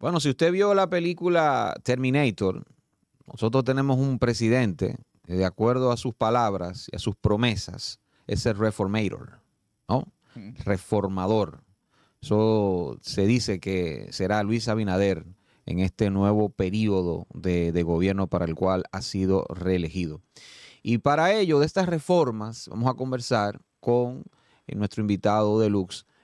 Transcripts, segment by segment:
Bueno, si usted vio la película Terminator, nosotros tenemos un presidente, eh, de acuerdo a sus palabras y a sus promesas, es el reformator, ¿no? Mm. Reformador. Eso se dice que será Luis Abinader en este nuevo periodo de, de gobierno para el cual ha sido reelegido. Y para ello, de estas reformas, vamos a conversar con eh, nuestro invitado de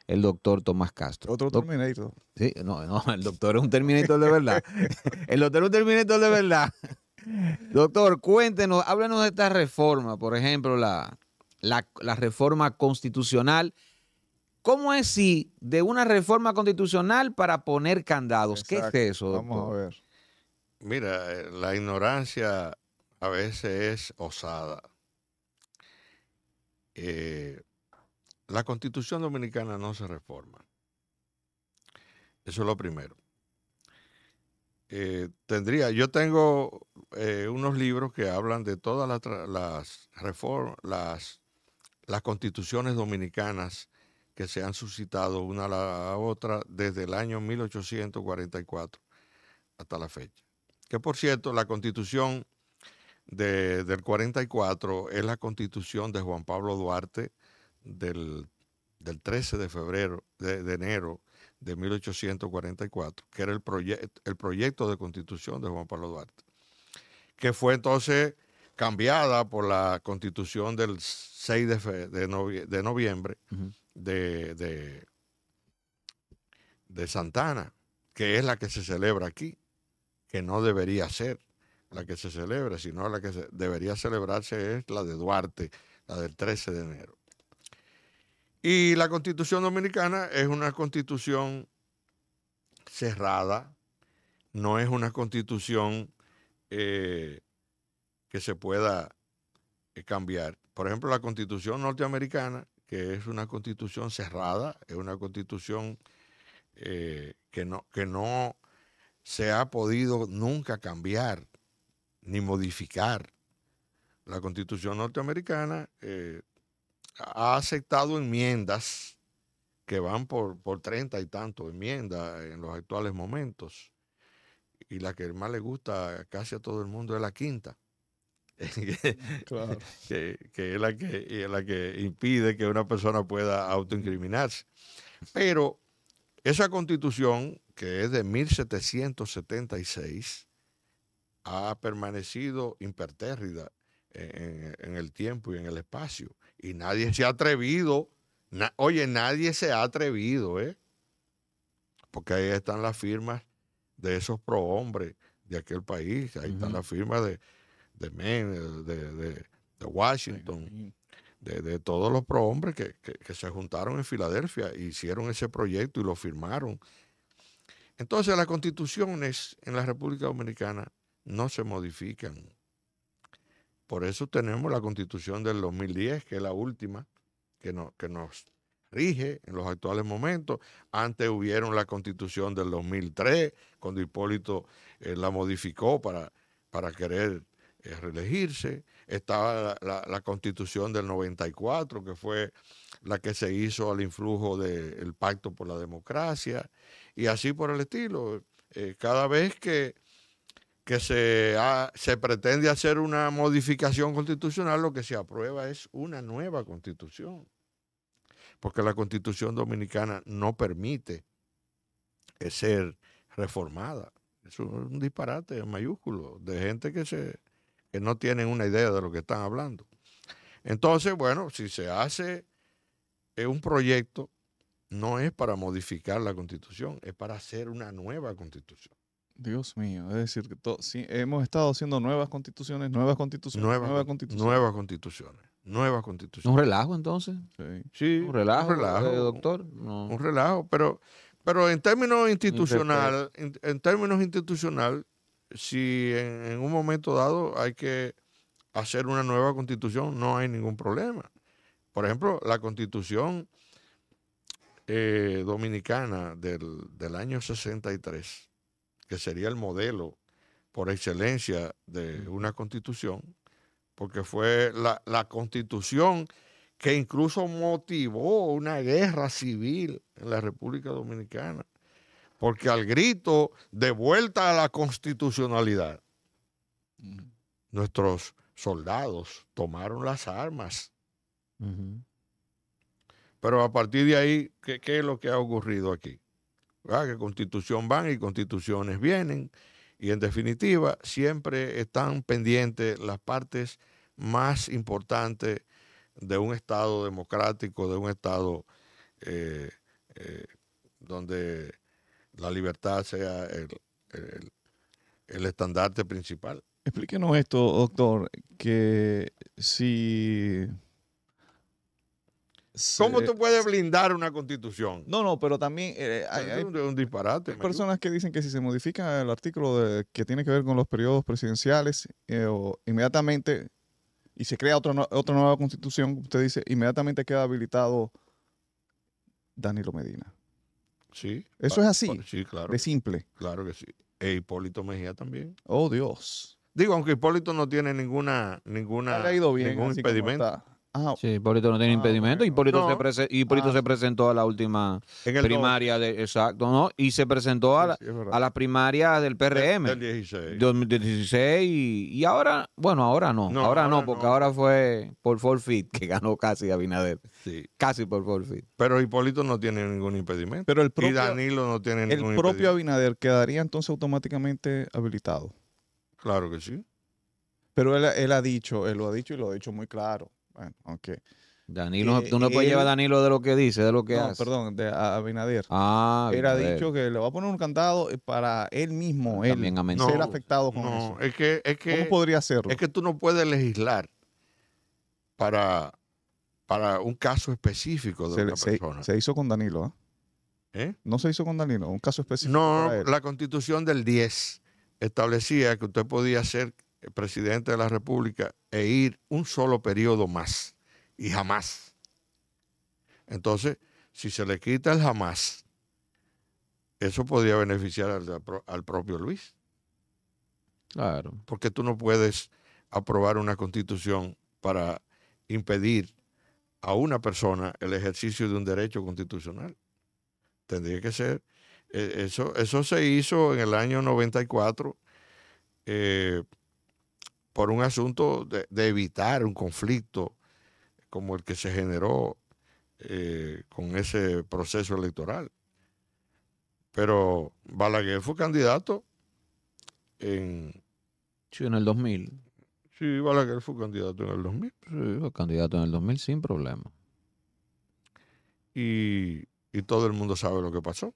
el doctor Tomás Castro. Otro Terminator. Sí, no, no, el doctor es un Terminator de verdad. el doctor es un Terminator de verdad. Doctor, cuéntenos, háblanos de esta reforma, por ejemplo, la, reforma constitucional. ¿Cómo es si de una reforma constitucional para poner candados? ¿Qué es eso? Doctor? Vamos a ver. Mira, eh, la ignorancia a veces es osada. Eh, la constitución dominicana no se reforma. Eso es lo primero. Eh, tendría, yo tengo eh, unos libros que hablan de todas las, reformas, las, constituciones dominicanas que se han suscitado una a la otra desde el año 1844 hasta la fecha. Que por cierto, la constitución del 44 es la constitución de Juan Pablo Duarte, del, 13 de febrero, de, de, enero de 1844, que era el, el proyecto de constitución de Juan Pablo Duarte, que fue entonces cambiada por la constitución del 6 de, de, noviembre de, de, de, Santana, que es la que se celebra aquí, que no debería ser la que se celebra, sino la que debería celebrarse es la de Duarte, la del 13 de enero. Y la constitución dominicana es una constitución cerrada, no es una constitución eh, que se pueda eh, cambiar. Por ejemplo, la constitución norteamericana, que es una constitución cerrada, es una constitución eh, que, no, que no se ha podido nunca cambiar ni modificar. La constitución norteamericana ha aceptado enmiendas que van por, treinta y tanto enmiendas en los actuales momentos. Y la que más le gusta casi a todo el mundo es la quinta. Mm, que, es la que, la que impide que una persona pueda autoincriminarse. Pero esa constitución, que es de 1776, ha permanecido impertérrida en el tiempo y en el espacio. Y nadie se ha atrevido. oye, nadie se ha atrevido, ¿eh? Porque ahí están las firmas de esos prohombres de aquel país. Ahí están las firmas de, de, de, Washington, de, todos los prohombres que, que se juntaron en Filadelfia e hicieron ese proyecto y lo firmaron. Entonces las constituciones en la República Dominicana no se modifican. Por eso tenemos la constitución del 2010, que es la última que, nos rige en los actuales momentos. Antes hubieron la constitución del 2003, cuando Hipólito eh, la modificó para, querer eh, reelegirse. Estaba la, constitución del 94, que fue la que se hizo al influjo del Pacto por la Democracia, y así por el estilo. Eh, cada vez que que se, pretende hacer una modificación constitucional, lo que se aprueba es una nueva constitución, porque la constitución dominicana no permite eh, ser reformada. Es un disparate mayúsculo de gente que, se, que no tienen una idea de lo que están hablando. Entonces, bueno, si se hace eh, un proyecto, no es para modificar la constitución, es para hacer una nueva constitución. Dios mío, es decir, que hemos estado haciendo nuevas constituciones, nuevas constituciones, nuevas, constituciones. Nuevas constituciones, Un relajo entonces. Sí, un relajo, eh, un relajo doctor. Un relajo, pero, pero en términos institucional, en, términos institucional, si en, un momento dado hay que hacer una nueva constitución, no hay ningún problema. Por ejemplo, la constitución eh, dominicana del, del, año 63 que sería el modelo por excelencia de una constitución, porque fue la, constitución que incluso motivó una guerra civil en la República Dominicana, porque al grito de vuelta a la constitucionalidad, nuestros soldados tomaron las armas. Pero a partir de ahí, ¿qué, es lo que ha ocurrido aquí? que constitución van y constituciones vienen, y en definitiva siempre están pendientes las partes más importantes de un Estado democrático, de un Estado eh, eh, donde la libertad sea el, el estandarte principal. Explíquenos esto, doctor, que si ¿Cómo eh, tú puedes blindar una constitución? No, no, pero también eh, eh, hay, un, disparate, hay personas que dicen que si se modifica el artículo que tiene que ver con los periodos presidenciales, inmediatamente, y se crea otra, otra nueva constitución, usted dice, inmediatamente queda habilitado Danilo Medina. Sí. Eso es así. Sí, claro. De simple. Claro que sí. E Hipólito Mejía también. Oh, Dios. Digo, aunque Hipólito no tiene ninguna, ninguna, ningún impedimento. Ah. sí, Hipólito no tiene ah, impedimento. Hipólito, se, ah. se presentó a la última primaria, exacto, ¿no? Y se presentó a, la, primaria del PRM. Del, 16. 2016 y, ahora, bueno, ahora no. ahora, no, porque ahora fue por forfeit que ganó casi Abinader. Sí. Casi por forfeit. Pero Hipólito no tiene ningún impedimento. Pero y Danilo no tiene ningún impedimento. El propio Abinader quedaría entonces automáticamente habilitado. Claro que sí. Pero él, él ha dicho, él lo ha dicho y lo ha dicho muy claro bueno, aunque. Danilo, tú no puedes llevar a Danilo de lo que dice, de lo que no, Perdón, de Abinader. Ah, él dicho que le va a poner un candado eh, para él mismo, ah, él, no, ser afectado con eso. Es que, es que, ¿Cómo podría hacerlo? Es que tú no puedes legislar para, para un caso específico de se, una persona. Se, hizo con Danilo, ¿eh? ¿eh? No se hizo con Danilo, un caso específico. No, la constitución del 10 establecía que usted podía ser eh, presidente de la República e ir un solo periodo más y jamás. Entonces, si se le quita el jamás, eso podría beneficiar al, propio Luis. Claro. Porque tú no puedes aprobar una constitución para impedir a una persona el ejercicio de un derecho constitucional. Tendría que ser. Eh, eso, eso se hizo en el año 94. Eh, por un asunto de, evitar un conflicto como el que se generó eh, con ese proceso electoral. Pero Balaguer fue candidato en... Sí, en el 2000. Sí, Balaguer fue candidato en el 2000. Sí, fue candidato en el 2000 sin problema. y todo el mundo sabe lo que pasó.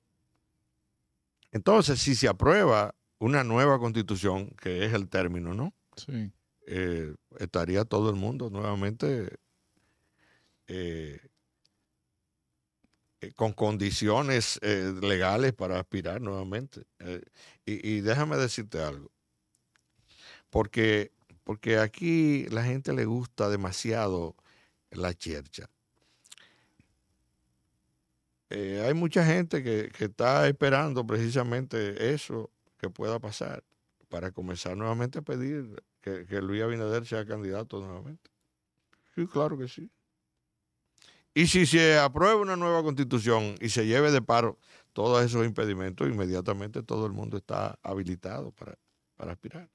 Entonces, si se aprueba una nueva constitución, que es el término, ¿no? sí. Eh, estaría todo el mundo nuevamente eh, eh, con condiciones legales para aspirar nuevamente. Y, déjame decirte algo, porque, porque aquí la gente le gusta demasiado la chercha. hay mucha gente que, que, está esperando precisamente eso que pueda pasar para comenzar nuevamente a pedir que, Luis Abinader sea candidato nuevamente. Sí, claro que sí. Y si se aprueba una nueva constitución y se lleve de paro todos esos impedimentos, inmediatamente todo el mundo está habilitado para, aspirar.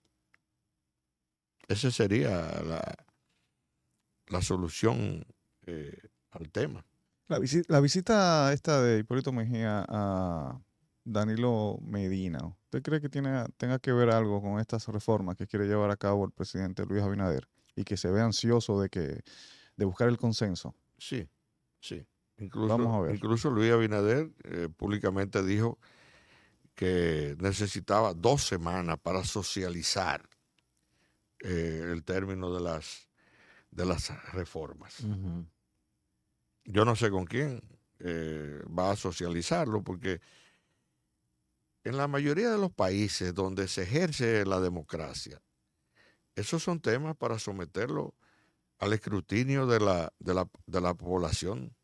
Esa sería la, solución eh, al tema. la visita esta de Hipólito Mejía a, Danilo Medina, ¿usted cree que tiene, tenga que ver algo con estas reformas que quiere llevar a cabo el presidente Luis Abinader y que se ve ansioso de, que, de buscar el consenso? Sí, sí. Incluso, Vamos a ver. incluso Luis Abinader eh, públicamente dijo que necesitaba dos semanas para socializar eh, el término de las, de las reformas. Yo no sé con quién eh, va a socializarlo porque en la mayoría de los países donde se ejerce la democracia, esos son temas para someterlo al escrutinio de la, población.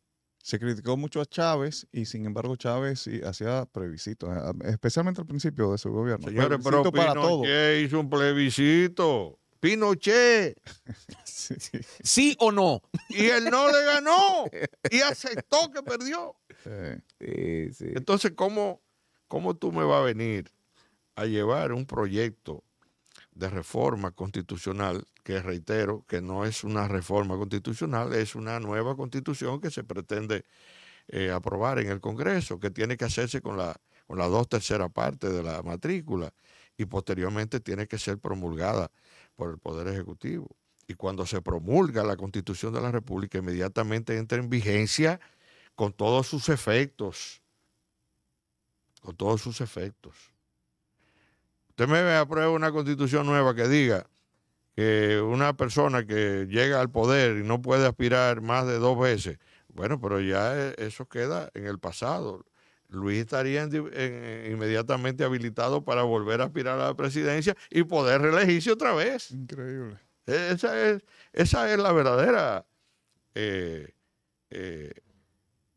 Se criticó mucho a Chávez y sin embargo Chávez hacía plebiscitos, especialmente al principio de su gobierno. Señores, pero hizo un plebiscito. Pinochet. sí, o no. Y él no le ganó y aceptó que perdió. Eh. Sí. Entonces, ¿cómo ¿Cómo tú me vas a venir a llevar un proyecto de reforma constitucional, que reitero que no es una reforma constitucional, es una nueva constitución que se pretende eh, aprobar en el Congreso, que tiene que hacerse con la, con la dos terceras partes de la matrícula y posteriormente tiene que ser promulgada por el Poder Ejecutivo. Y cuando se promulga la Constitución de la República, inmediatamente entra en vigencia con todos sus efectos con todos sus efectos. Usted me aprueba una constitución nueva que diga que una persona que llega al poder y no puede aspirar más de dos veces, bueno, pero ya e, eso queda en el pasado. Luis estaría eh, inmediatamente habilitado para volver a aspirar a la presidencia y poder reelegirse otra vez. Increíble. E, esa es, esa es la verdadera eh, eh,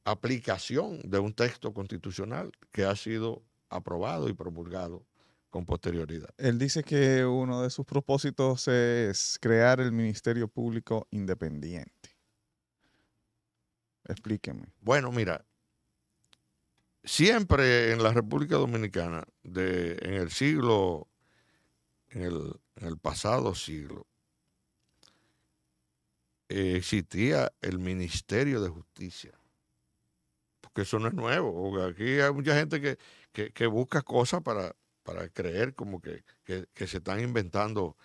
aplicación de un texto constitucional que ha sido aprobado y promulgado con posterioridad. Él dice que uno de sus propósitos es crear el Ministerio Público Independiente. Explíqueme. Bueno, mira, siempre en la República Dominicana, de, en el siglo, en el, pasado siglo, existía el Ministerio de Justicia que eso no es nuevo. Aquí hay mucha gente que, busca cosas para, creer como que, se están inventando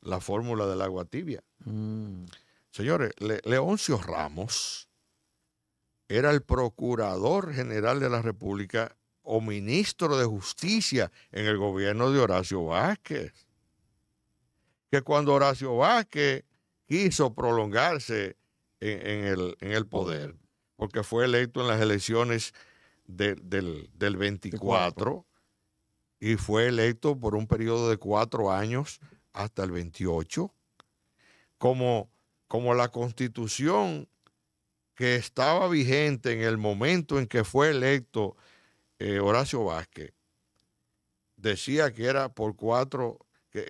la fórmula del agua tibia. Mm. Señores, Leoncio Ramos era el procurador general de la República o ministro de justicia en el gobierno de Horacio Vázquez. Que cuando Horacio Vázquez quiso prolongarse el, en el poder, porque fue electo en las elecciones del, 24 y fue electo por un periodo de cuatro años hasta el 28, como, como la constitución que estaba vigente en el momento en que fue electo eh, Horacio Vázquez, decía que era por cuatro,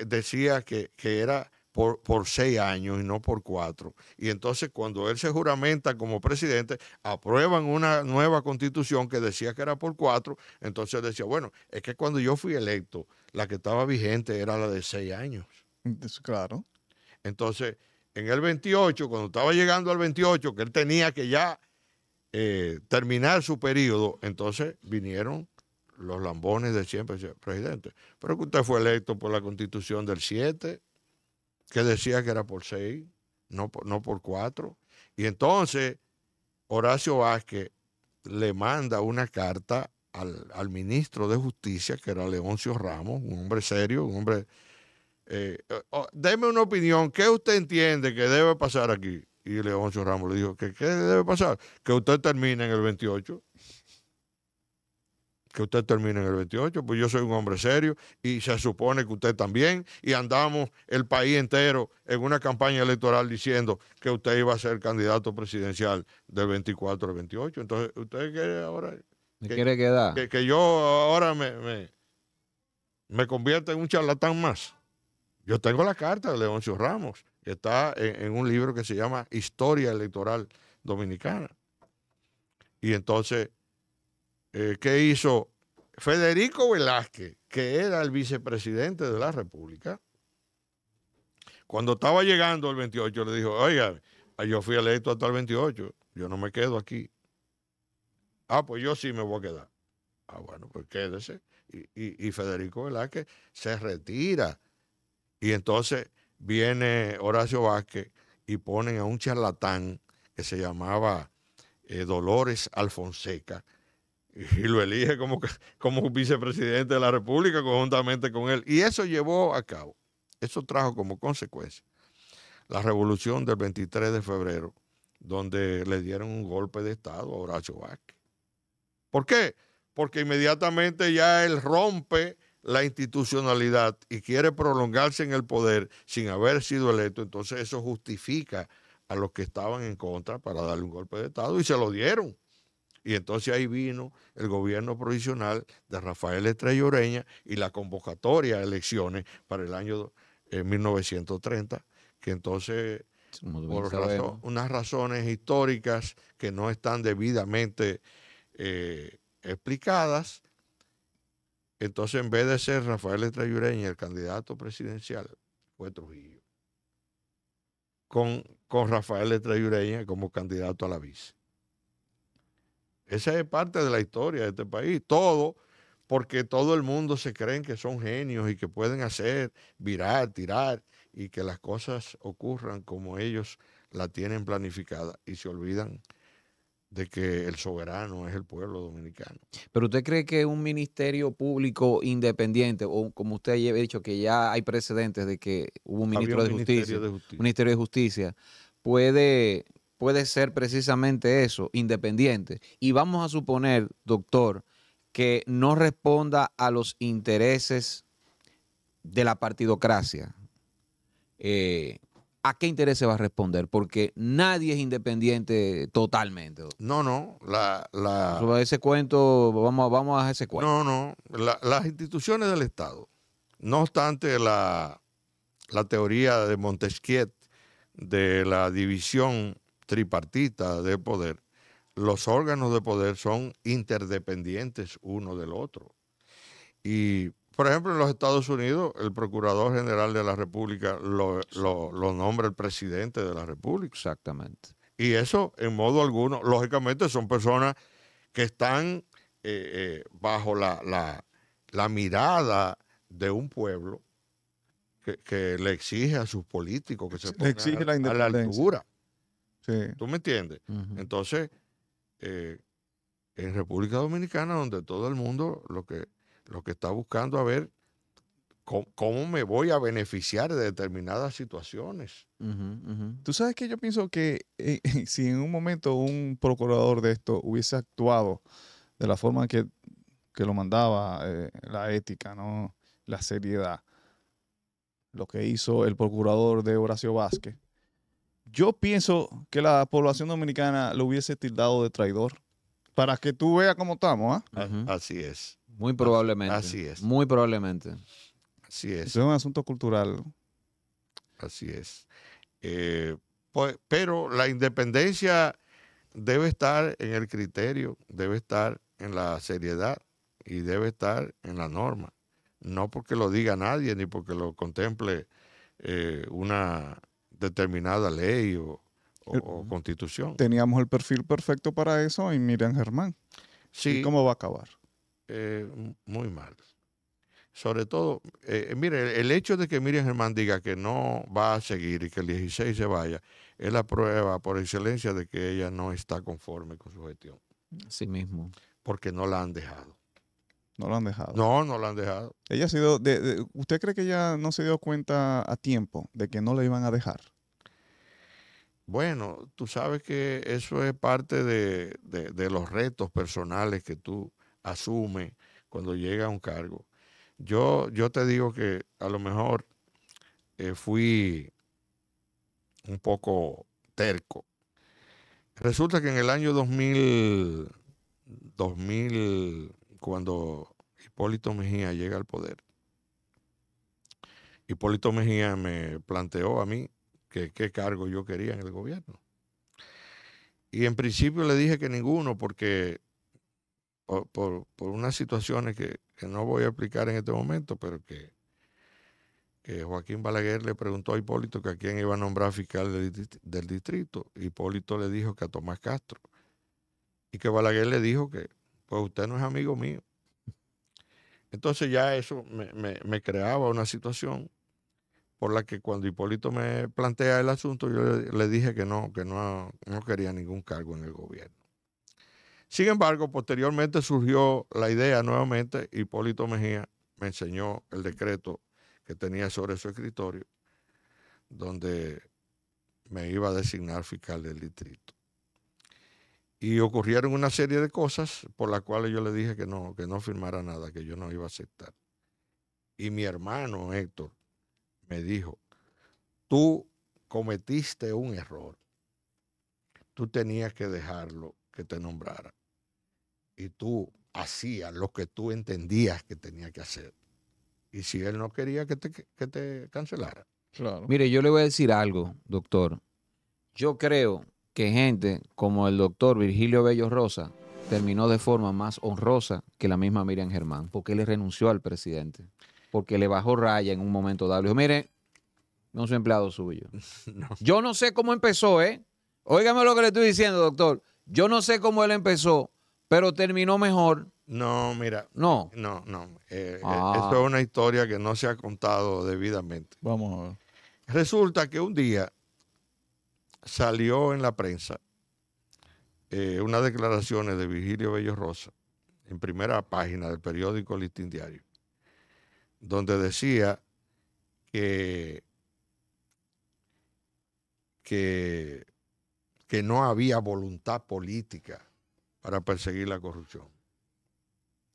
decía que, que era por, por, seis años y no por cuatro. Y entonces cuando él se juramenta como presidente, aprueban una nueva constitución que decía que era por cuatro, entonces decía, bueno, es que cuando yo fui electo, la que estaba vigente era la de seis años. Claro. Entonces, en el 28, cuando estaba llegando al 28, que él tenía que ya eh, terminar su periodo, entonces vinieron los lambones de siempre, presidente. Pero que usted fue electo por la constitución del 7 que decía que era por seis, no por, no por cuatro. Y entonces Horacio Vázquez le manda una carta al, ministro de Justicia, que era Leoncio Ramos, un hombre serio, un hombre... Eh, deme una opinión, ¿qué usted entiende que debe pasar aquí? Y Leoncio Ramos le dijo, que, ¿qué debe pasar? Que usted termine en el 28 que usted termine en el 28, pues yo soy un hombre serio y se supone que usted también, y andamos el país entero en una campaña electoral diciendo que usted iba a ser candidato presidencial del 24 al 28. Entonces, ¿usted quiere ahora... Que, quiere quedar? Que, yo ahora me, me, convierta en un charlatán más. Yo tengo la carta de Leoncio Ramos, está en un libro que se llama Historia Electoral Dominicana. Y entonces eh, ¿Qué hizo Federico Velázquez, que era el vicepresidente de la República, cuando estaba llegando el 28 le dijo, oiga, yo fui electo hasta el 28, yo no me quedo aquí. Ah, pues yo sí me voy a quedar. Ah, bueno, pues quédese. Y, Federico Velázquez se retira. Y entonces viene Horacio Vázquez y ponen a un charlatán que se llamaba eh, Dolores Alfonseca, y lo elige como, como vicepresidente de la República conjuntamente con él. Y eso llevó a cabo, eso trajo como consecuencia la revolución del 23 de febrero, donde le dieron un golpe de Estado a Horacio Vázquez. ¿Por qué? Porque inmediatamente ya él rompe la institucionalidad y quiere prolongarse en el poder sin haber sido electo, entonces eso justifica a los que estaban en contra para darle un golpe de Estado y se lo dieron. Y entonces ahí vino el gobierno provisional de Rafael Estrella Ureña y la convocatoria a elecciones para el año 1930, eh, que entonces, por unas razones históricas que no están debidamente eh, explicadas, entonces en vez de ser Rafael Estrella Ureña el candidato presidencial, fue Trujillo. Con, con, Rafael estrella Ureña como candidato a la vice. Esa es parte de la historia de este país. Todo porque todo el mundo se cree que son genios y que pueden hacer, virar, tirar y que las cosas ocurran como ellos la tienen planificada y se olvidan de que el soberano es el pueblo dominicano. Pero usted cree que un ministerio público independiente, o como usted ha dicho, que ya hay precedentes de que hubo un ministro de justicia, un ministerio de justicia, puede puede ser precisamente eso, independiente. Y vamos a suponer, doctor, que no responda a los intereses de la partidocracia. Eh, ¿A qué interés va a responder? Porque nadie es independiente totalmente. No, no. La, ese cuento, vamos, vamos a ese cuento. No, no. las instituciones del Estado, no obstante la, la teoría de Montesquieu de la división tripartita de poder, los órganos de poder son interdependientes uno del otro. Y, por ejemplo, en los Estados Unidos, el Procurador General de la República lo, nombra el presidente de la República. Exactamente. Y eso, en modo alguno, lógicamente son personas que están eh, eh, bajo la, la, mirada de un pueblo que, le exige a sus políticos que se pongan a, a la altura. ¿Tú me entiendes? Entonces, eh, en República Dominicana, donde todo el mundo lo que, lo que está buscando a ver cómo, me voy a beneficiar de determinadas situaciones. Tú sabes que yo pienso que eh, si en un momento un procurador de esto hubiese actuado de la forma que, lo mandaba eh, la ética, ¿no? la seriedad, lo que hizo el procurador de Horacio Vázquez, yo pienso que la población dominicana lo hubiese tildado de traidor. Para que tú veas cómo estamos, ¿ah? Así es. Muy probablemente. Así es. Muy probablemente. Así es. es un asunto cultural. Así es. Eh, pues, pero la independencia debe estar en el criterio, debe estar en la seriedad y debe estar en la norma. No porque lo diga nadie ni porque lo contemple eh, una determinada ley o, constitución. Teníamos el perfil perfecto para eso y Miriam Germán. Sí. ¿Y cómo va a acabar? Eh, muy mal. Sobre todo, eh, eh, mire, el hecho de que Miriam Germán diga que no va a seguir y que el 16 se vaya, es la prueba por excelencia de que ella no está conforme con su gestión. Sí mismo. Porque no la han dejado. No lo han dejado. No, no lo han dejado. Ella ha sido. De, ¿Usted cree que ella no se dio cuenta a tiempo de que no la iban a dejar? Bueno, tú sabes que eso es parte de, los retos personales que tú asumes cuando llega a un cargo. Yo, yo te digo que a lo mejor eh, fui un poco terco. Resulta que en el año 2000, 2000 cuando Hipólito Mejía llega al poder, Hipólito Mejía me planteó a mí que qué cargo yo quería en el gobierno. Y en principio le dije que ninguno, porque por, por, unas situaciones que, no voy a explicar en este momento, pero que, Joaquín Balaguer le preguntó a Hipólito que a quién iba a nombrar fiscal del distrito. Hipólito le dijo que a Tomás Castro. Y que Balaguer le dijo que pues usted no es amigo mío. Entonces ya eso me, creaba una situación por la que cuando Hipólito me plantea el asunto, yo le, dije que no, que no, no, quería ningún cargo en el gobierno. Sin embargo, posteriormente surgió la idea nuevamente, Hipólito Mejía me enseñó el decreto que tenía sobre su escritorio, donde me iba a designar fiscal del distrito. Y ocurrieron una serie de cosas por las cuales yo le dije que no, que no firmara nada, que yo no iba a aceptar. Y mi hermano Héctor me dijo, tú cometiste un error. Tú tenías que dejarlo que te nombrara. Y tú hacías lo que tú entendías que tenía que hacer. Y si él no quería que te, cancelara. Mire, yo le voy a decir algo, doctor. Yo creo que gente como el doctor Virgilio Bello Rosa terminó de forma más honrosa que la misma Miriam Germán, porque le renunció al presidente, porque le bajó raya en un momento dado. Dijo, mire, no soy empleado suyo. Yo no sé cómo empezó, ¿eh? Óigame lo que le estoy diciendo, doctor. Yo no sé cómo él empezó, pero terminó mejor. No, mira. No. No, no. Eh, eh, ah. Esto es una historia que no se ha contado debidamente. Vamos a ver. Resulta que un día salió en la prensa eh, unas declaraciones de Virgilio Bello Rosa en primera página del periódico Listín Diario, donde decía que, que, que no había voluntad política para perseguir la corrupción.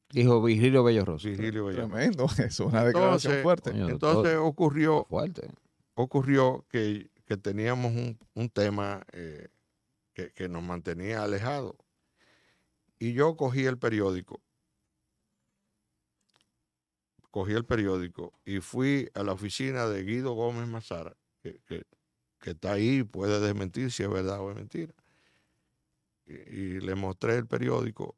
Dijo Virgilio Bello Rosa. Virgilio Bello. es una declaración fuerte. Entonces ocurrió, ocurrió que que teníamos un, tema eh, que, nos mantenía alejados. Y yo cogí el periódico cogí el periódico y fui a la oficina de Guido Gómez Mazara, que, está ahí, puede desmentir si es verdad o es mentira. Y, le mostré el periódico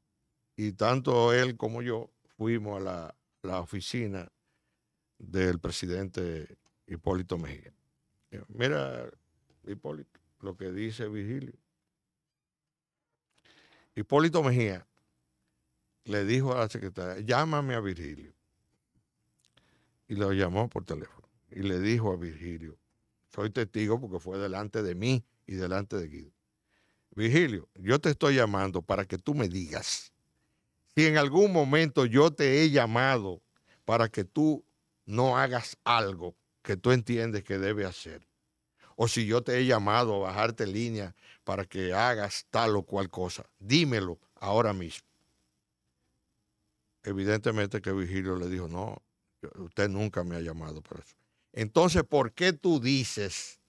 y tanto él como yo fuimos a la, la oficina del presidente Hipólito Mejía. Eh, mira, Hipólito, lo que dice Virgilio. Hipólito Mejía le dijo a la secretaria, llámame a Virgilio. Y lo llamó por teléfono. Y le dijo a Virgilio, soy testigo porque fue delante de mí y delante de Guido. Virgilio, yo te estoy llamando para que tú me digas si en algún momento yo te he llamado para que tú no hagas algo que tú entiendes que debe hacer. O si yo te he llamado a bajarte línea para que hagas tal o cual cosa, dímelo ahora mismo. Evidentemente que Vigilio le dijo, no, usted nunca me ha llamado para eso. Entonces, ¿por qué tú dices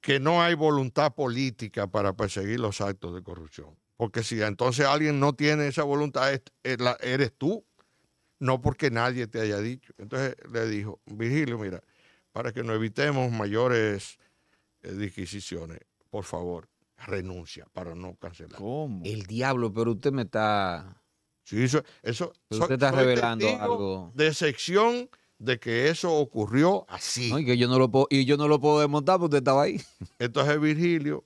que no hay voluntad política para perseguir los actos de corrupción? Porque si entonces alguien no tiene esa voluntad, eres tú no porque nadie te haya dicho. Entonces le dijo, Virgilio, mira, para que no evitemos mayores eh, disquisiciones, por favor, renuncia para no cancelar. ¿Cómo? El diablo, pero usted me está... eso... usted está revelando algo. De sección de que eso ocurrió así. y, que yo no lo puedo, y yo no lo puedo desmontar porque usted estaba ahí. Entonces Virgilio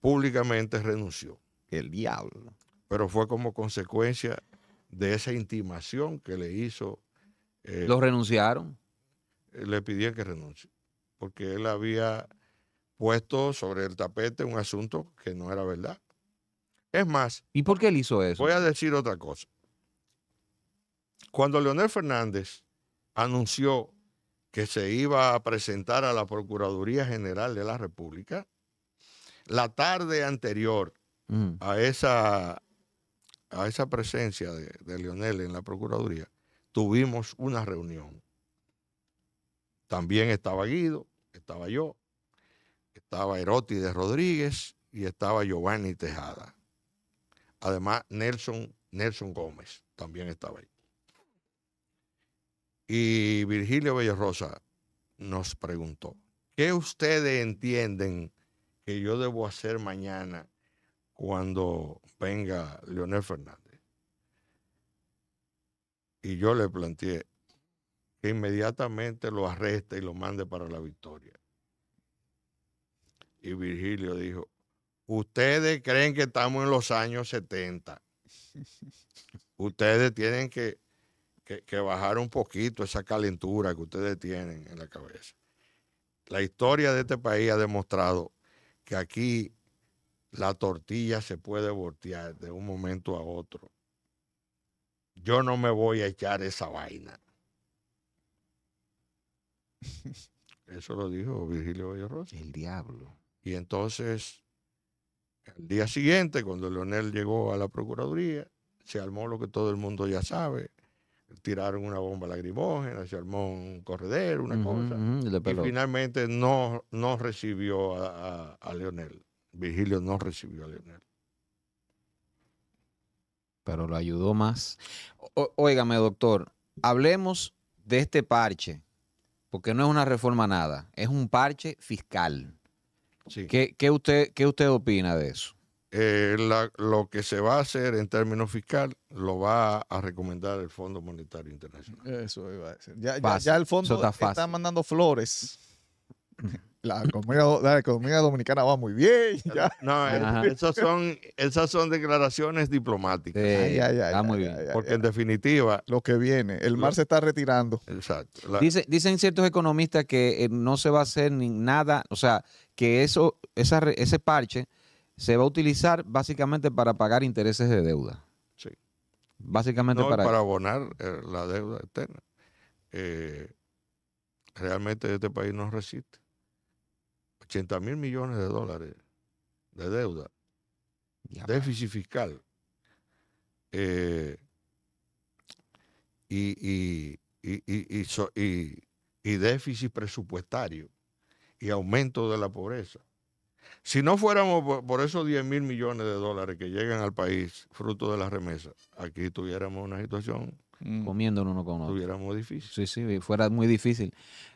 públicamente renunció. El diablo. Pero fue como consecuencia de esa intimación que le hizo. Eh, ¿Lo renunciaron? Eh, le pidieron que renuncie, porque él había puesto sobre el tapete un asunto que no era verdad. Es más. ¿Y por qué él hizo eso? Voy a decir otra cosa. Cuando Leonel Fernández anunció que se iba a presentar a la Procuraduría General de la República, la tarde anterior a esa a esa presencia de, Leonel en la Procuraduría, tuvimos una reunión. También estaba Guido, estaba yo, estaba Eroti de Rodríguez y estaba Giovanni Tejada. Además, Nelson, Nelson Gómez también estaba ahí. Y Virgilio Bellarrosa nos preguntó, ¿qué ustedes entienden que yo debo hacer mañana cuando venga Leonel Fernández. Y yo le planteé que inmediatamente lo arreste y lo mande para la victoria. Y Virgilio dijo, ustedes creen que estamos en los años 70. ustedes tienen que, que, bajar un poquito esa calentura que ustedes tienen en la cabeza. La historia de este país ha demostrado que aquí la tortilla se puede voltear de un momento a otro. Yo no me voy a echar esa vaina. Eso lo dijo Virgilio Rosa. El diablo. Y entonces, al día siguiente, cuando Leonel llegó a la Procuraduría, se armó lo que todo el mundo ya sabe. Tiraron una bomba lagrimógena, se armó un corredero, una cosa. y, finalmente no, no recibió a Leonel. Vigilio no recibió a Leonel. Pero lo ayudó más. óigame, doctor, hablemos de este parche, porque no es una reforma nada, es un parche fiscal. Sí. ¿Qué, usted, ¿Qué usted opina de eso? Eh, lo que se va a hacer en términos fiscal lo va a recomendar el Fondo Monetario Internacional. Eso iba a decir. Ya, el fondo está mandando flores la economía, la economía dominicana va muy bien. No, eh, esas son, esas son declaraciones diplomáticas. muy bien. Porque en definitiva... Lo que viene, el mar se está retirando. Exacto. dicen ciertos economistas que eh, no se va a hacer ni nada, o sea, que eso, ese parche se va a utilizar básicamente para pagar intereses de deuda. Sí. Básicamente no, para... Para abonar eh, la deuda externa. realmente este país no resiste. 80 mil millones de dólares de deuda, déficit fiscal. Eh, y, y, déficit presupuestario y aumento de la pobreza. Si no fuéramos por, esos 10 mil millones de dólares que llegan al país fruto de las remesas, aquí tuviéramos una situación mm. comiéndonos uno con otro. Tuviéramos difícil. Sí, sí, fuera muy difícil.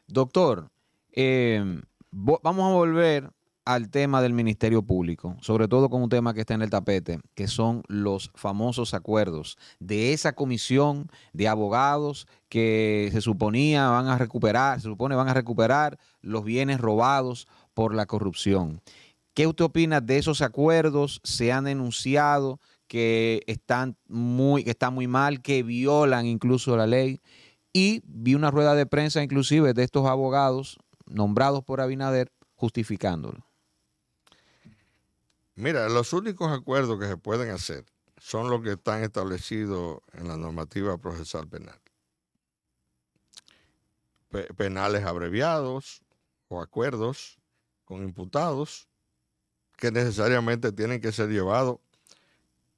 Doctor, em, vamos a volver al tema del Ministerio Público, sobre todo con un tema que está en el tapete, que son los famosos acuerdos de esa comisión de abogados que se suponía van a recuperar, se supone van a recuperar los bienes robados por la corrupción. ¿Qué usted opina de esos acuerdos? ¿Se han denunciado que están muy, que están muy mal, que violan incluso la ley? Y vi una rueda de prensa inclusive de estos abogados nombrados por Abinader justificándolo? Mira, los únicos acuerdos que se pueden hacer son los que están establecidos en la normativa procesal penal. penales abreviados o acuerdos con imputados que necesariamente tienen que ser llevados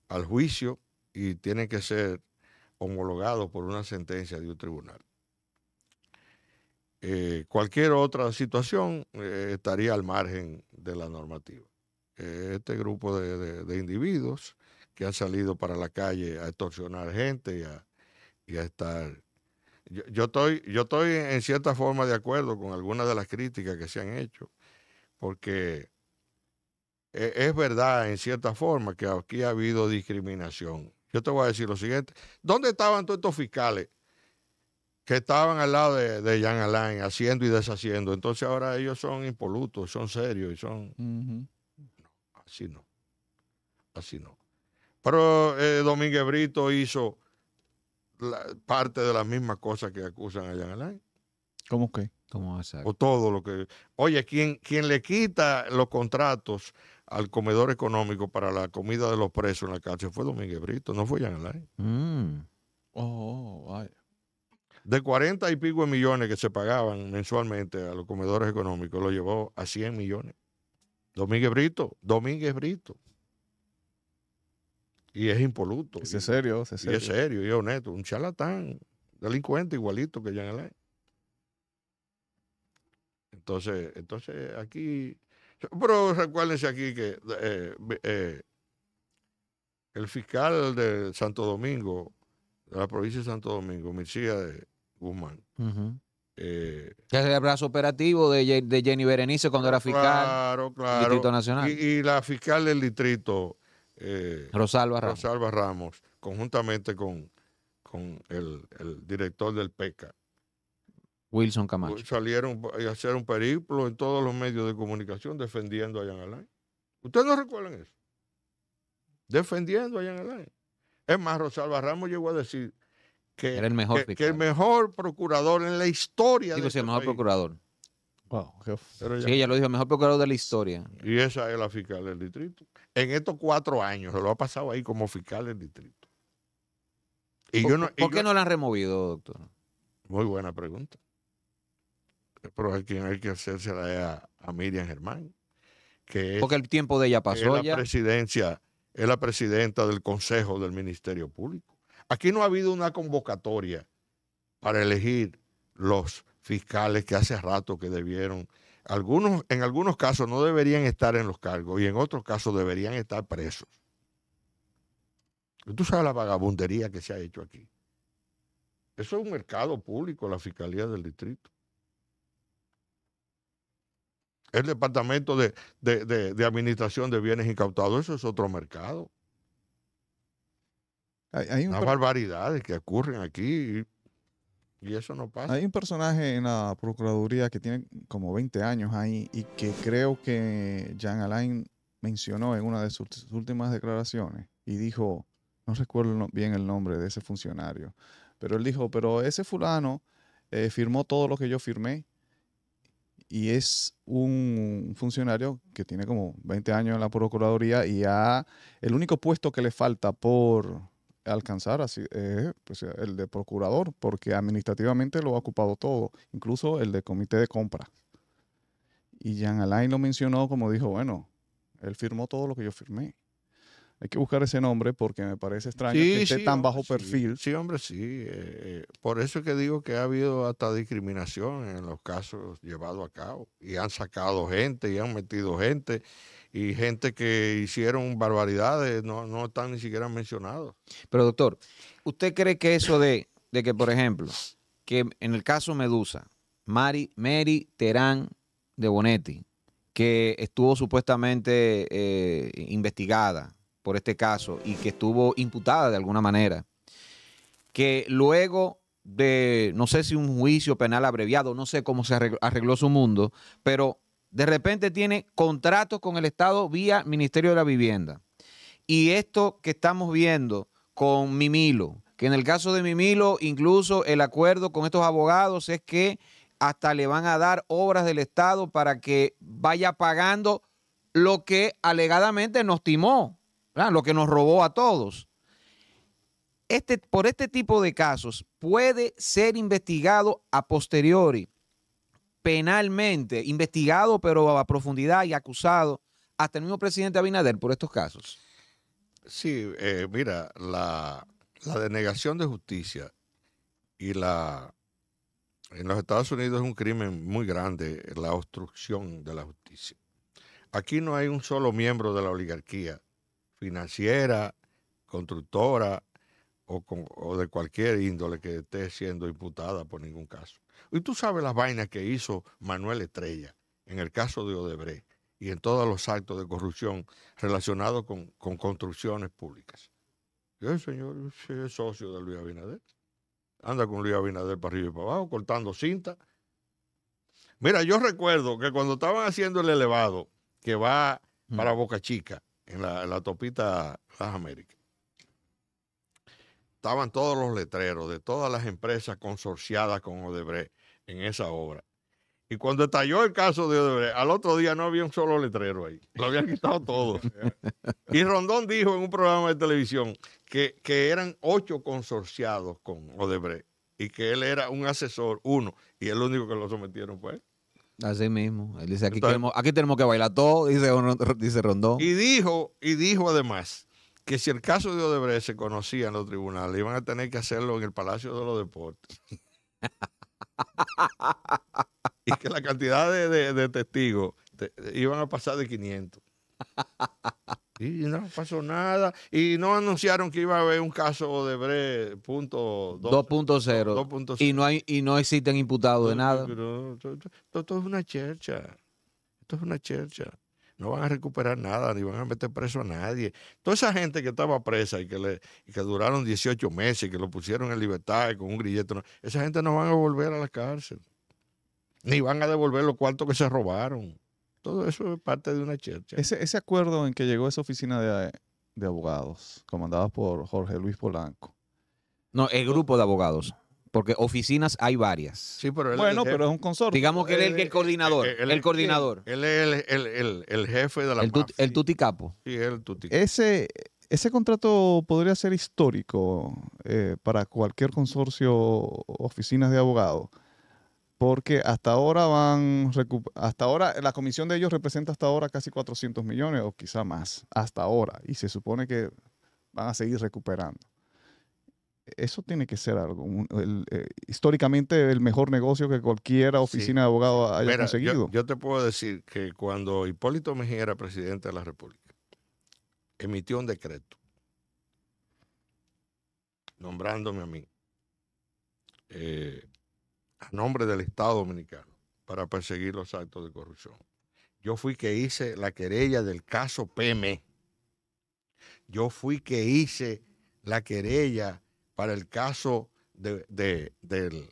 al juicio y tienen que ser homologados por una sentencia de un tribunal. Eh, cualquier otra situación eh, estaría al margen de la normativa. Eh, este grupo de, individuos que han salido para la calle a extorsionar gente y a, estar... estoy, yo estoy en cierta forma de acuerdo con algunas de las críticas que se han hecho, porque e, es verdad en cierta forma que aquí ha habido discriminación. Yo te voy a decir lo siguiente, ¿dónde estaban todos estos fiscales que estaban al lado de, de Jean Alain, haciendo y deshaciendo. Entonces ahora ellos son impolutos, son serios y son... así no, así no. Pero eh, Domínguez Brito hizo la, parte de las mismas cosas que acusan a Jean Alain. ¿Cómo que? ¿Cómo o todo lo que... Oye, quien, le quita los contratos al comedor económico para la comida de los presos en la cárcel fue Domínguez Brito, no fue Jean Alain. Mm. Oh, oh, oh de 40 y pico de millones que se pagaban mensualmente a los comedores económicos, lo llevó a 100 millones. Domínguez Brito, Domínguez Brito. Y es impoluto. Es serio, es serio. Y es serio, y es honesto. Un charlatán, delincuente igualito que Jean Alain. Entonces, entonces aquí. Pero recuérdense aquí que eh, eh, el fiscal de Santo Domingo, de la provincia de Santo Domingo, Mircía de, Guzmán. Eh, es el brazo operativo de, Jenny Berenice cuando era fiscal del Distrito Nacional. Y, la fiscal del distrito, eh, Rosalba, Ramos. conjuntamente con, el, director del PECA. Wilson Camacho. Pues salieron a hacer un periplo en todos los medios de comunicación defendiendo a Jan Alain. ¿Ustedes no recuerdan eso? Defendiendo a Jan Alain. Es más, Rosalba Ramos llegó a decir que era el mejor, procurador en la historia. Digo, sí, el este mejor procurador. sí, ella lo dijo, el mejor procurador de la historia. Y esa es la fiscal del distrito. En estos cuatro años se lo ha pasado ahí como fiscal del distrito. Y ¿Por, qué no la han removido, doctor? Muy buena pregunta. Pero hay quien hay que hacérsela a, a Miriam Germán. Que Porque el tiempo de ella pasó. Es la presidencia, es la presidenta del Consejo del Ministerio Público. Aquí no ha habido una convocatoria para elegir los fiscales que hace rato que debieron. Algunos, en algunos casos no deberían estar en los cargos y en otros casos deberían estar presos. Tú sabes la vagabundería que se ha hecho aquí. Eso es un mercado público, la Fiscalía del Distrito. El Departamento de, de Administración de Bienes Incautados, eso es otro mercado. Hay, hay barbaridades que ocurren aquí y, eso no pasa. Hay un personaje en la Procuraduría que tiene como 20 años ahí y que creo que Jean Alain mencionó en una de sus últimas declaraciones y dijo, no recuerdo bien el nombre de ese funcionario, pero él dijo, pero ese fulano eh, firmó todo lo que yo firmé y es un funcionario que tiene como 20 años en la Procuraduría y ha, el único puesto que le falta por, alcanzar así, eh, pues, el de procurador, porque administrativamente lo ha ocupado todo, incluso el de comité de compra. Y Jean Alain lo mencionó como dijo, bueno, él firmó todo lo que yo firmé. Hay que buscar ese nombre porque me parece extraño que esté tan bajo perfil. Sí, hombre, sí. Eh, eh, por eso es que digo que ha habido hasta discriminación en los casos llevados a cabo. Y han sacado gente y han metido gente. Y gente que hicieron barbaridades no, no están ni siquiera mencionados. Pero doctor, ¿usted cree que eso de, de que, por ejemplo, que en el caso Medusa, Mary Terán de Bonetti, que estuvo supuestamente eh, investigada por este caso y que estuvo imputada de alguna manera, que luego de, no sé si un juicio penal abreviado, no sé cómo se arregló, su mundo, pero de repente tiene contratos con el Estado vía Ministerio de la Vivienda. Y esto que estamos viendo con Mimilo, que en el caso de Mimilo, incluso el acuerdo con estos abogados es que hasta le van a dar obras del Estado para que vaya pagando lo que alegadamente nos timó lo que nos robó a todos. Este, por este tipo de casos puede ser investigado a posteriori, penalmente, investigado pero a profundidad y acusado, hasta el mismo presidente Abinader por estos casos. Sí, eh, mira, la, la denegación de justicia y la en los Estados Unidos es un crimen muy grande la obstrucción de la justicia. Aquí no hay un solo miembro de la oligarquía financiera, constructora o, de cualquier índole que esté siendo imputada por ningún caso. Y tú sabes las vainas que hizo Manuel Estrella en el caso de Odebrecht y en todos los actos de corrupción relacionados con, construcciones públicas. Yo, el señor, es socio de Luis Abinader. Anda con Luis Abinader para arriba y para abajo, cortando cinta. Mira, yo recuerdo que cuando estaban haciendo el elevado que va mm. para Boca Chica, en la, la topita Las Américas. Estaban todos los letreros de todas las empresas consorciadas con Odebrecht en esa obra. Y cuando estalló el caso de Odebrecht, al otro día no había un solo letrero ahí. Lo habían quitado todos. Y Rondón dijo en un programa de televisión que, que eran ocho consorciados con Odebrecht y que él era un asesor, uno, y el único que lo sometieron fue él. Así mismo. Él dice, aquí, aquí tenemos que bailar todo, dice, dice Rondón. Y dijo, y dijo además que si el caso de Odebrecht se conocía en los tribunales, iban a tener que hacerlo en el Palacio de los Deportes. y que la cantidad de, testigos iban a pasar de 500. Y no pasó nada. Y no anunciaron que iba a haber un caso de Bre 2.0. Y no hay y no existen imputados de nada. esto, es una chercha. Esto es una chercha. No van a recuperar nada, ni van a meter preso a nadie. Toda esa gente que estaba presa y que, le, que duraron 18 meses y que lo pusieron en libertad con un grillete, esa gente no van a volver a la cárcel. Ni van a devolver los cuartos que se robaron. Todo eso es parte de una chercha. Ese, acuerdo en que llegó esa oficina de, abogados, comandada por Jorge Luis Polanco. No, el grupo de abogados. Porque oficinas hay varias. Sí, pero bueno, pero es un consorcio. Digamos que él, es el, eh, eh, coordinador. El, coordinador. Él es el, jefe de la el, El tuticapo. Sí, el tuticapo. Ese, ese contrato podría ser histórico eh, para cualquier consorcio, oficinas de abogados porque hasta ahora van, hasta ahora, la comisión de ellos representa hasta ahora casi 400 millones o quizá más, hasta ahora, y se supone que van a seguir recuperando. Eso tiene que ser algo, eh, históricamente el mejor negocio que cualquier oficina de abogado haya conseguido. Yo, te puedo decir que cuando Hipólito Mejía era presidente de la República, emitió un decreto nombrándome a mí. Eh, a nombre del Estado Dominicano para perseguir los actos de corrupción. Yo fui que hice la querella del caso PM. Yo fui que hice la querella para el caso de, del,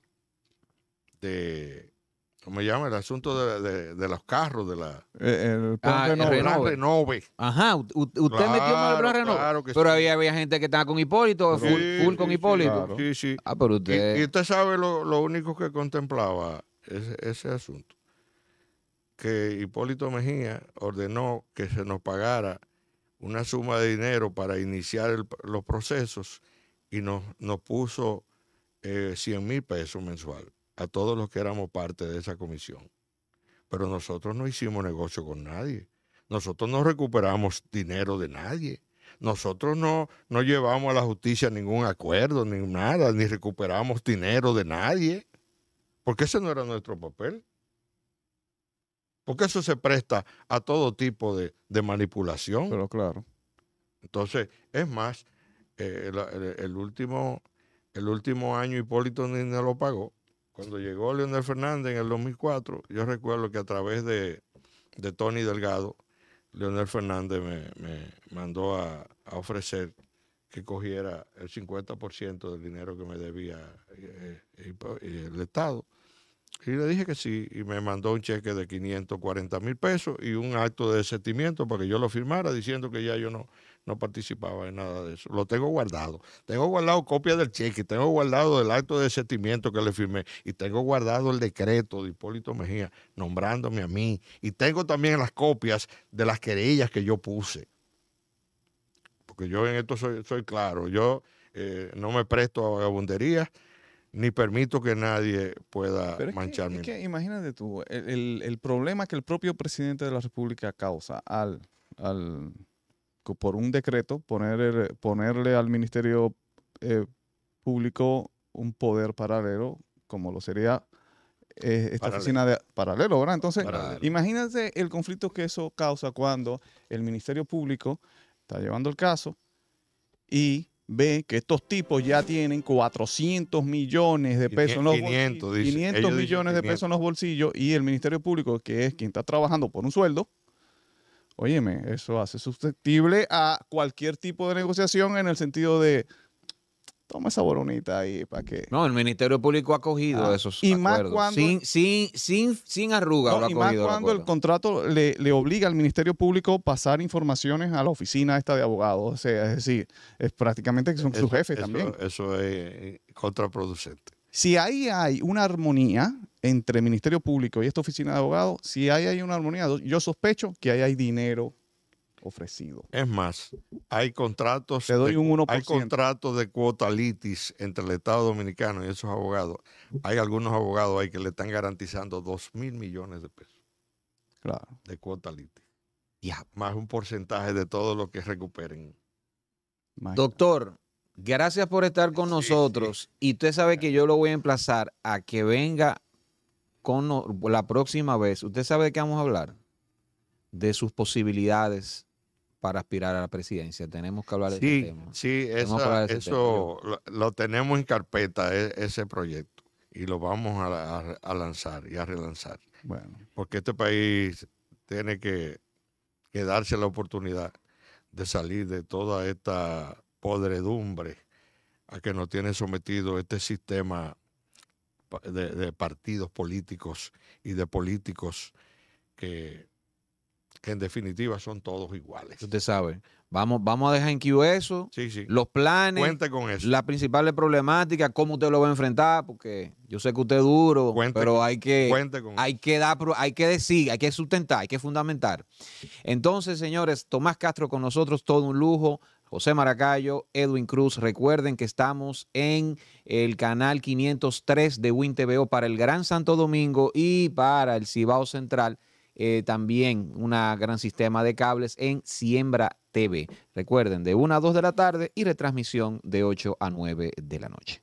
de me llama? El asunto de, los carros, de la. Eh, el, ah, Ajá, usted metió el plan pero había, había, gente que estaba con Hipólito, full, con Hipólito. Sí, sí. Ah, pero usted. Y, usted sabe lo, único que contemplaba ese, ese asunto. Que Hipólito Mejía ordenó que se nos pagara una suma de dinero para iniciar los procesos y nos, nos puso 100 eh, mil pesos mensuales a todos los que éramos parte de esa comisión. Pero nosotros no hicimos negocio con nadie. Nosotros no recuperamos dinero de nadie. Nosotros no, no llevamos a la justicia ningún acuerdo, ni nada, ni recuperamos dinero de nadie. Porque ese no era nuestro papel. Porque eso se presta a todo tipo de, manipulación. Pero claro. Entonces, es más, eh, el, último, el último año Hipólito ni, ni lo pagó cuando llegó Leonel Fernández en el 2004, yo recuerdo que a través de, Tony Delgado, Leonel Fernández me, mandó a, ofrecer que cogiera el 50% del dinero que me debía eh, eh, eh, el Estado. Y le dije que sí, y me mandó un cheque de 540 mil pesos y un acto de sentimiento para que yo lo firmara, diciendo que ya yo no, no participaba en nada de eso. Lo tengo guardado. Tengo guardado copias del cheque, tengo guardado el acto de sentimiento que le firmé y tengo guardado el decreto de Hipólito Mejía nombrándome a mí y tengo también las copias de las querellas que yo puse. Porque yo en esto soy, claro, yo eh, no me presto a vagabundería ni permito que nadie pueda mancharme. es que imagínate tú, el, el problema que el propio presidente de la República causa al, al por un decreto, poner, ponerle al Ministerio eh, Público un poder paralelo, como lo sería eh, esta oficina de paralelo, ¿verdad? Entonces, imagínense el conflicto que eso causa cuando el Ministerio Público está llevando el caso y ve que estos tipos ya tienen 400 millones de pesos 500, millones de pesos en los bolsillos y el Ministerio Público, que es quien está trabajando por un sueldo, óyeme, eso hace susceptible a cualquier tipo de negociación en el sentido de toma esa boronita ahí para que. No, el Ministerio Público ha cogido ah, esos y cuando, sin, sin, sin, arruga. lo ha y más cuando el contrato le, obliga al Ministerio Público pasar informaciones a la oficina esta de abogados. O sea, es decir, es prácticamente que son su jefe también. Eso es eh, contraproducente. Si ahí hay una armonía entre el Ministerio Público y esta oficina de abogados, si hay, hay una armonía, yo sospecho que hay dinero ofrecido. Es más, hay contratos, Te doy un De, hay contratos de cuota litis entre el Estado Dominicano y esos abogados. Hay algunos abogados ahí que le están garantizando 2 mil millones de pesos. Claro. De cuota litis. Ya. Más un porcentaje de todo lo que recuperen. Doctor, gracias por estar con nosotros. Y usted sabe que yo lo voy a emplazar a que venga la próxima vez, ¿usted sabe de qué vamos a hablar? De sus posibilidades para aspirar a la presidencia. Tenemos que hablar de sí, tema. Sí, eso Lo, tenemos en carpeta, e, ese proyecto, y lo vamos a, lanzar y a relanzar. Bueno. Porque este país tiene que, que darse la oportunidad de salir de toda esta podredumbre a que nos tiene sometido este sistema de, partidos políticos y de políticos que, en definitiva son todos iguales. Usted sabe. Vamos, vamos a dejar en que eso. Los planes. Cuente con eso. Las principales problemática cómo usted lo va a enfrentar, porque yo sé que usted es duro, pero hay que, hay que dar, hay que decir, hay que sustentar, hay que fundamentar. Entonces, señores, Tomás Castro con nosotros, todo un lujo. José Maracayo, Edwin Cruz. Recuerden que estamos en el canal 503 de WinTVO para el Gran Santo Domingo y para el Cibao Central. Eh, también un gran sistema de cables en Siembra TV. Recuerden, de 1 a 2 de la tarde y retransmisión de 8 a 9 de la noche.